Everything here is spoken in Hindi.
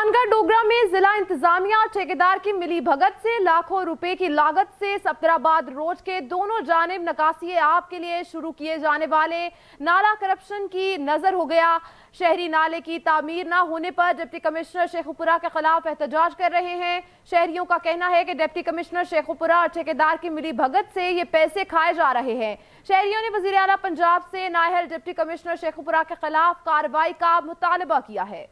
पानगढ़ डोगरा में जिला इंतजामिया ठेकेदार की मिली भगत से लाखों रुपए की लागत से सप्तराबाद रोड के दोनों जानब नकासी आप के लिए शुरू किए जाने वाले नाला करप्शन की नजर हो गया शहरी नाले की तामीर ना होने पर डिप्टी कमिश्नर शेखपुरा के खिलाफ एहतजाज कर रहे हैं शहरियों का कहना है कि डिप्टी कमिश्नर शेखपुरा और ठेकेदार की मिली भगत से ये पैसे खाए जा रहे हैं शहरियों ने वजीर पंजाब से नाहल डिप्टी कमिश्नर शेखपुरा के खिलाफ कार्रवाई का मुतालबा किया है